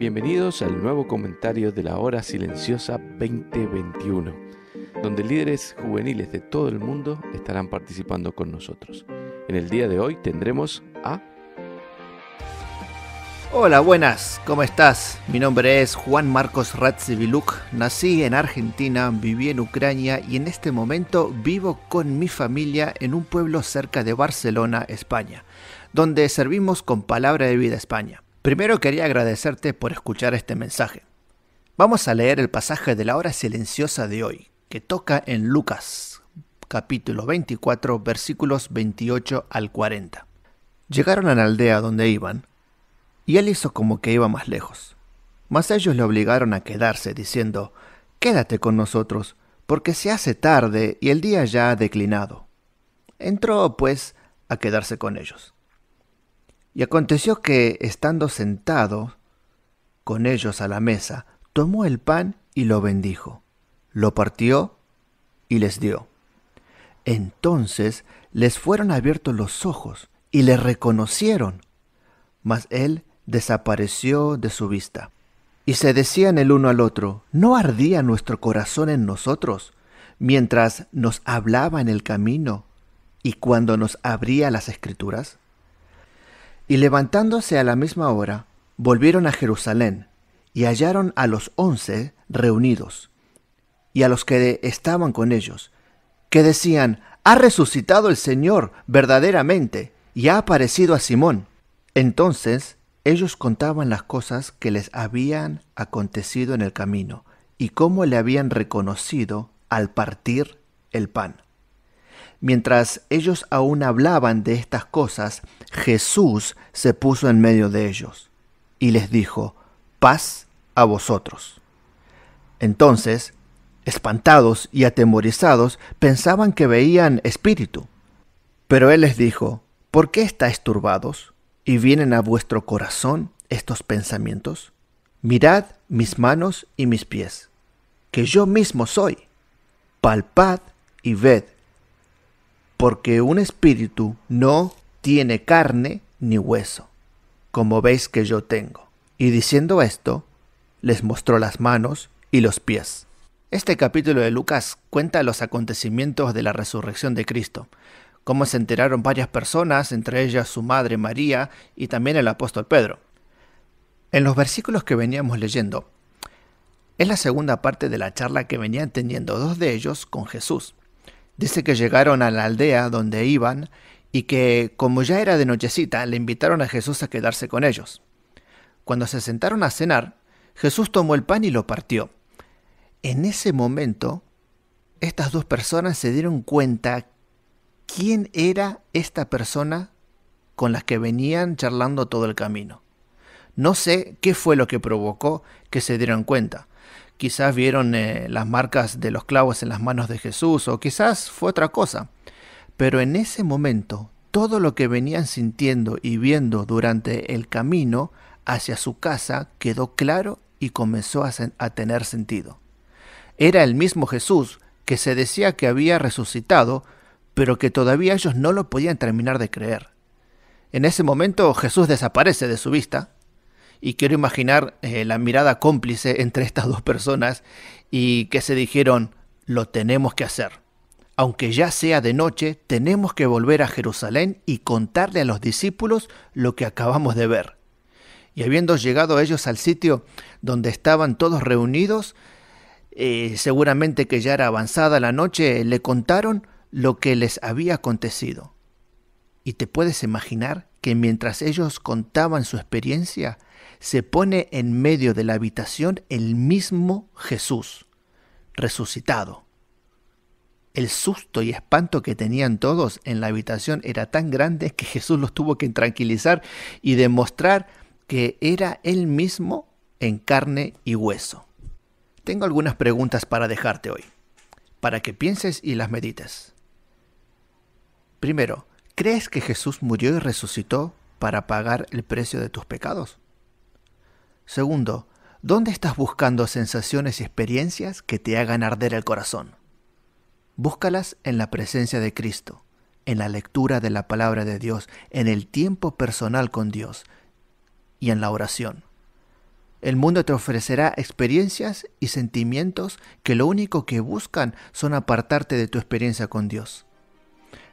Bienvenidos al nuevo comentario de la Hora Silenciosa 2021, donde líderes juveniles de todo el mundo estarán participando con nosotros. En el día de hoy tendremos a... Hola, buenas, ¿cómo estás? Mi nombre es Juan Marcos Ratziviluk, nací en Argentina, viví en Ucrania y en este momento vivo con mi familia en un pueblo cerca de Barcelona, España, donde servimos con Palabra de Vida España. Primero quería agradecerte por escuchar este mensaje. Vamos a leer el pasaje de la hora silenciosa de hoy, que toca en Lucas, capítulo 24, versículos 28 al 40. Llegaron a la aldea donde iban, y él hizo como que iba más lejos. Mas ellos le obligaron a quedarse, diciendo, Quédate con nosotros, porque se hace tarde y el día ya ha declinado. Entró, pues, a quedarse con ellos. Y aconteció que, estando sentado con ellos a la mesa, tomó el pan y lo bendijo, lo partió y les dio. Entonces les fueron abiertos los ojos y le reconocieron, mas él desapareció de su vista. Y se decían el uno al otro, ¿no ardía nuestro corazón en nosotros mientras nos hablaba en el camino y cuando nos abría las escrituras? Y levantándose a la misma hora, volvieron a Jerusalén, y hallaron a los once reunidos, y a los que estaban con ellos, que decían, Ha resucitado el Señor verdaderamente, y ha aparecido a Simón. Entonces ellos contaban las cosas que les habían acontecido en el camino, y cómo le habían reconocido al partir el pan. Mientras ellos aún hablaban de estas cosas, Jesús se puso en medio de ellos y les dijo, paz a vosotros. Entonces, espantados y atemorizados, pensaban que veían espíritu. Pero él les dijo, ¿por qué estáis turbados y vienen a vuestro corazón estos pensamientos? Mirad mis manos y mis pies, que yo mismo soy. Palpad y ved porque un espíritu no tiene carne ni hueso, como veis que yo tengo. Y diciendo esto, les mostró las manos y los pies. Este capítulo de Lucas cuenta los acontecimientos de la resurrección de Cristo, cómo se enteraron varias personas, entre ellas su madre María y también el apóstol Pedro. En los versículos que veníamos leyendo, es la segunda parte de la charla que venían teniendo dos de ellos con Jesús. Dice que llegaron a la aldea donde iban y que, como ya era de nochecita, le invitaron a Jesús a quedarse con ellos. Cuando se sentaron a cenar, Jesús tomó el pan y lo partió. En ese momento, estas dos personas se dieron cuenta quién era esta persona con las que venían charlando todo el camino. No sé qué fue lo que provocó que se dieran cuenta, quizás vieron eh, las marcas de los clavos en las manos de Jesús o quizás fue otra cosa. Pero en ese momento, todo lo que venían sintiendo y viendo durante el camino hacia su casa quedó claro y comenzó a tener sentido. Era el mismo Jesús que se decía que había resucitado, pero que todavía ellos no lo podían terminar de creer. En ese momento Jesús desaparece de su vista y quiero imaginar eh, la mirada cómplice entre estas dos personas y que se dijeron, lo tenemos que hacer. Aunque ya sea de noche, tenemos que volver a Jerusalén y contarle a los discípulos lo que acabamos de ver. Y habiendo llegado ellos al sitio donde estaban todos reunidos, eh, seguramente que ya era avanzada la noche, le contaron lo que les había acontecido. Y te puedes imaginar que mientras ellos contaban su experiencia, se pone en medio de la habitación el mismo Jesús, resucitado. El susto y espanto que tenían todos en la habitación era tan grande que Jesús los tuvo que tranquilizar y demostrar que era él mismo en carne y hueso. Tengo algunas preguntas para dejarte hoy, para que pienses y las medites. Primero, ¿crees que Jesús murió y resucitó para pagar el precio de tus pecados? Segundo, ¿dónde estás buscando sensaciones y experiencias que te hagan arder el corazón? Búscalas en la presencia de Cristo, en la lectura de la palabra de Dios, en el tiempo personal con Dios y en la oración. El mundo te ofrecerá experiencias y sentimientos que lo único que buscan son apartarte de tu experiencia con Dios.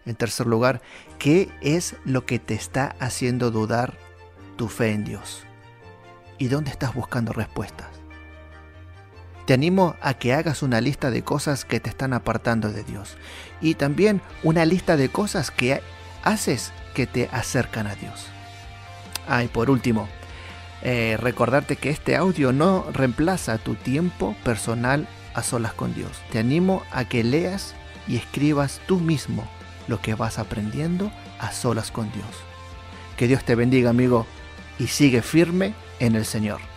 En tercer lugar, ¿qué es lo que te está haciendo dudar tu fe en Dios? y dónde estás buscando respuestas. Te animo a que hagas una lista de cosas que te están apartando de Dios y también una lista de cosas que haces que te acercan a Dios. Ah, y por último, eh, recordarte que este audio no reemplaza tu tiempo personal a solas con Dios. Te animo a que leas y escribas tú mismo lo que vas aprendiendo a solas con Dios. Que Dios te bendiga, amigo y sigue firme en el Señor.